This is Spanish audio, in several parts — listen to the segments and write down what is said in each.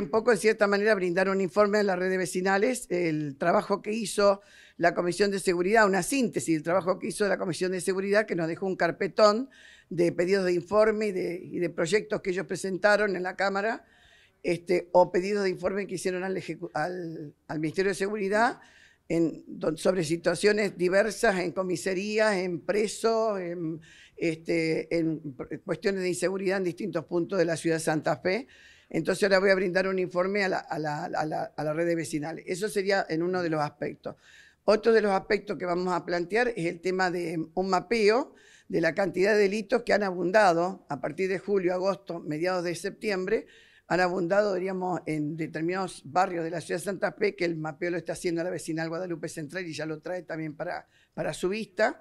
un poco, en cierta manera, brindaron un informe a las redes vecinales, el trabajo que hizo la Comisión de Seguridad, una síntesis del trabajo que hizo la Comisión de Seguridad, que nos dejó un carpetón de pedidos de informe y de, proyectos que ellos presentaron en la Cámara, este, o pedidos de informe que hicieron al, Ministerio de Seguridad sobre situaciones diversas en comisarías, en presos, en este, cuestiones de inseguridad en distintos puntos de la ciudad de Santa Fe. Entonces ahora voy a brindar un informe a la, red de vecinales. Eso sería en uno de los aspectos. Otro de los aspectos que vamos a plantear es el tema de un mapeo de la cantidad de delitos que han abundado a partir de julio, agosto, mediados de septiembre, han abundado, diríamos, en determinados barrios de la ciudad de Santa Fe, que el mapeo lo está haciendo la vecinal Guadalupe Central y ya lo trae también para, para su vista.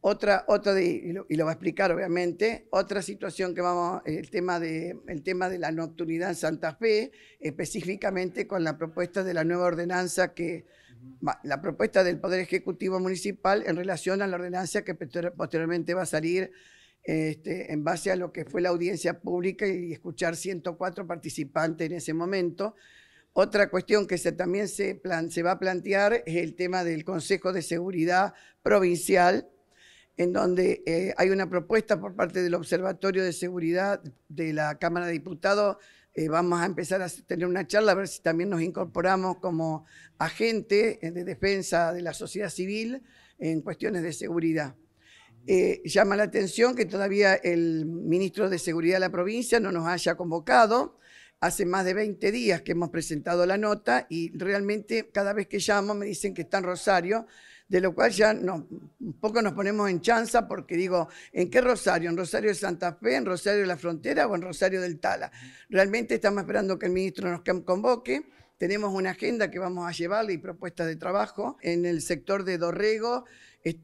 Otra, otra y, lo, va a explicar obviamente, otra situación que vamos, el tema de, el tema de la nocturnidad en Santa Fe, específicamente con la propuesta de la nueva ordenanza que, la propuesta del Poder Ejecutivo Municipal en relación a la ordenanza que posteriormente va a salir este, en base a lo que fue la audiencia pública y escuchar 104 participantes en ese momento. Otra cuestión que también se, se va a plantear es el tema del Consejo de Seguridad Provincial, en donde eh, hay una propuesta por parte del Observatorio de Seguridad de la Cámara de Diputados. Eh, vamos a empezar a tener una charla, a ver si también nos incorporamos como agente eh, de defensa de la sociedad civil en cuestiones de seguridad. llama la atención que todavía el ministro de Seguridad de la provincia no nos haya convocado. Hace más de 20 días que hemos presentado la nota y realmente cada vez que llamo me dicen que está en Rosario de lo cual ya un poco nos ponemos en chanza porque digo, ¿en qué Rosario? ¿En Rosario de Santa Fe? ¿En Rosario de la Frontera o en Rosario del Tala? Realmente estamos esperando que el ministro nos convoque. Tenemos una agenda que vamos a llevar y propuestas de trabajo en el sector de Dorrego.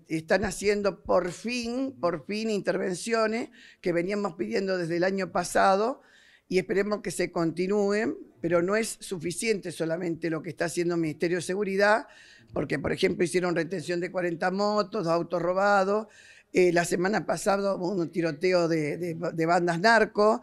están haciendo por fin, por fin intervenciones que veníamos pidiendo desde el año pasado y esperemos que se continúen, pero no es suficiente solamente lo que está haciendo el Ministerio de Seguridad, porque por ejemplo hicieron retención de 40 motos, autos robados, eh, la semana pasada hubo un tiroteo de, de bandas narco,